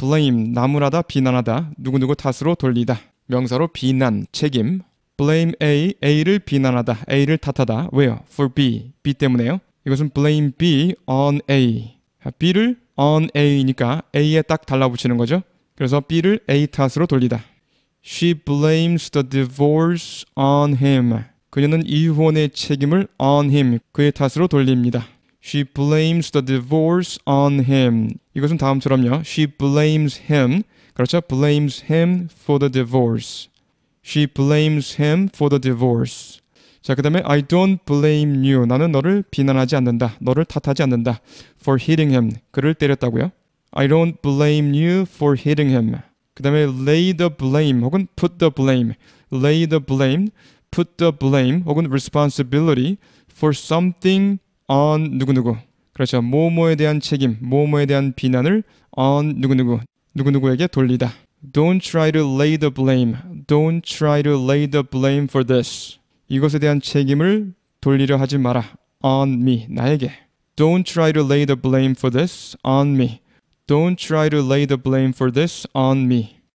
blame 나무라다 비난하다 누구누구 탓으로 돌리다 명사로 비난 책임 blame A A를 비난하다 A를 탓하다 왜요? for B B 때문에요 이것은 blame B on A B를 on A니까 A에 딱 달라붙이는 거죠 그래서 B를 A 탓으로 돌리다 She blames the divorce on him 그녀는 이혼의 책임을 on him 그의 탓으로 돌립니다 She blames the divorce on him. 이것은 다음처럼요. She blames him. 그렇죠? blames him for the divorce. She blames him for the divorce. 자, 그 다음에 I don't blame you. 나는 너를 비난하지 않는다. 너를 탓하지 않는다. for hitting him. 그를 때렸다고요? I don't blame you for hitting him. 그 다음에 lay the blame 혹은 put the blame. lay the blame, put the blame 혹은 responsibility for something on 누구누구 그렇죠. 뭐뭐에 대한 책임, 뭐뭐에 대한 비난을 on 누구누구 누구누구에게 돌리다. Don't try to lay the blame. Don't try to lay the blame for this. 이것에 대한 책임을 돌리려 하지 마라. on me 나에게. Don't try to lay the blame for this on me. Don't try to lay the blame for this on me.